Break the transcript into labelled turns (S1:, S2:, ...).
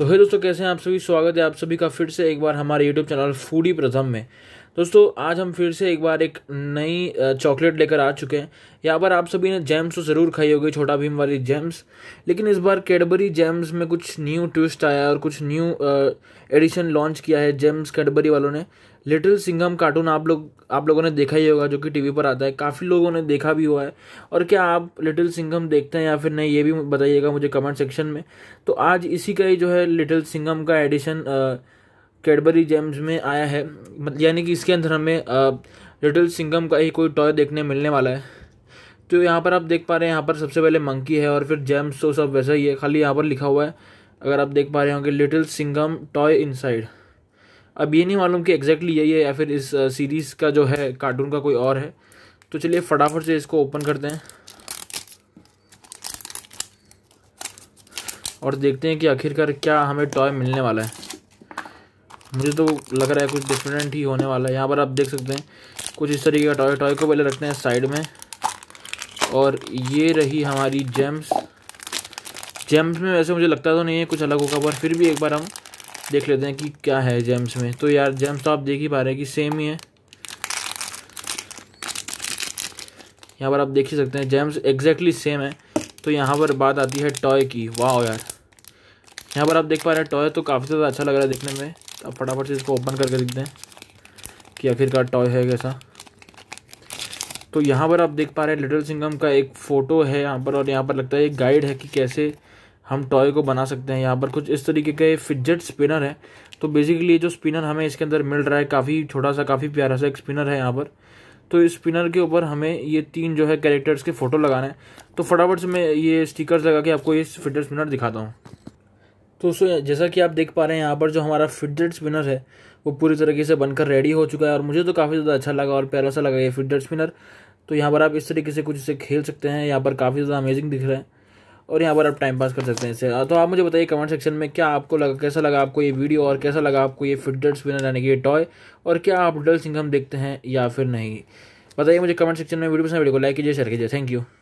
S1: तो हे दोस्तों कैसे हैं आप सभी स्वागत है आप सभी का फिर से एक बार हमारे यूट्यूब चैनल फूडी प्रथम में दोस्तों आज हम फिर से एक बार एक नई चॉकलेट लेकर आ चुके हैं यहाँ पर आप सभी ने जेम्स तो ज़रूर खाई होगी छोटा भीम वाली जेम्स लेकिन इस बार कैडबरी जेम्स में कुछ न्यू ट्विस्ट आया और कुछ न्यू एडिशन लॉन्च किया है जेम्स कैडबरी वालों ने लिटिल सिंघम कार्टून आप लोग आप लोगों ने देखा ही होगा जो कि टीवी पर आता है काफ़ी लोगों ने देखा भी हुआ है और क्या आप लिटिल सिंघम देखते हैं या फिर नहीं ये भी बताइएगा मुझे कमेंट सेक्शन में तो आज इसी का ही जो है लिटिल सिंघम का एडिशन कैडबरी जेम्स में आया है यानी कि इसके अंदर हमें लिटिल सिंगम का ही कोई टॉय देखने मिलने वाला है तो यहाँ पर आप देख पा रहे हैं यहाँ पर सबसे पहले मंकी है और फिर जेम्स तो सब वैसा ही है खाली यहाँ पर लिखा हुआ है अगर आप देख पा रहे होंगे लिटिल सिंगम टॉय इनसाइड अब ये नहीं मालूम कि एग्जैक्टली यही है या फिर इस सीरीज़ का जो है कार्टून का कोई और है तो चलिए फटाफट से इसको ओपन करते हैं और देखते हैं कि आखिरकार क्या हमें टॉय मिलने वाला है मुझे तो लग रहा है कुछ डिफरेंट ही होने वाला है यहाँ पर आप देख सकते हैं कुछ इस तरीके का टॉय टॉय को पहले रखते हैं साइड में और ये रही हमारी जेम्स जेम्स में वैसे मुझे लगता तो नहीं है कुछ अलग होगा पर फिर भी एक बार हम देख लेते हैं कि क्या है जेम्स में तो यार जेम्स तो आप देख ही पा रहे हैं कि सेम ही है यहाँ पर आप देख ही सकते हैं जेम्स एग्जैक्टली सेम है तो यहाँ पर बात आती है टॉय की वाह यार यहाँ पर आप देख पा रहे हैं टॉय तो काफ़ी ज़्यादा अच्छा लग रहा है देखने में अब फटाफट से इसको ओपन करके देखते हैं कि आखिरकार टॉय है कैसा तो यहाँ पर आप देख पा रहे हैं लिटिल सिंगम का एक फ़ोटो है यहाँ पर और यहाँ पर लगता है एक गाइड है कि कैसे हम टॉय को बना सकते हैं यहाँ पर कुछ इस तरीके का फिजट स्पिनर है तो बेसिकली जो स्पिनर हमें इसके अंदर मिल रहा है काफ़ी छोटा सा काफ़ी प्यारा सा एक स्पिनर है यहाँ पर तो इस स्पिनर के ऊपर हमें ये तीन जो है कैरेक्टर्स के फ़ोटो लगाने हैं तो फटाफट से मैं ये स्टिकर्स लगा के आपको ये फिटर स्पिनर दिखाता हूँ तो सो जैसा कि आप देख पा रहे हैं यहाँ पर जो हमारा फिडजेट स्पिनर है वो पूरी तरीके से बनकर रेडी हो चुका है और मुझे तो काफ़ी ज़्यादा अच्छा लगा और प्यारा सा लगा ये फिडजेट स्पिनर तो यहाँ पर आप इस तरीके से कुछ इसे खेल सकते हैं यहाँ पर काफ़ी ज़्यादा अमेजिंग दिख रहा है और यहाँ पर आप टाइम पास कर सकते हैं इसे तो आप मुझे बताइए कमेंट सेक्शन में क्या आपको लगा कैसा लगा आपको ये वीडियो और कैसा लगा आपको ये फिडजेट स्पिनर यानी कि ये टॉय और क्या आप डल सिंघम देखते हैं या फिर नहीं बताइए मुझे कमेंट सेक्शन में वीडियो पसंद वीडियो को लाइक कीजिए शेयर कीजिए थैंक यू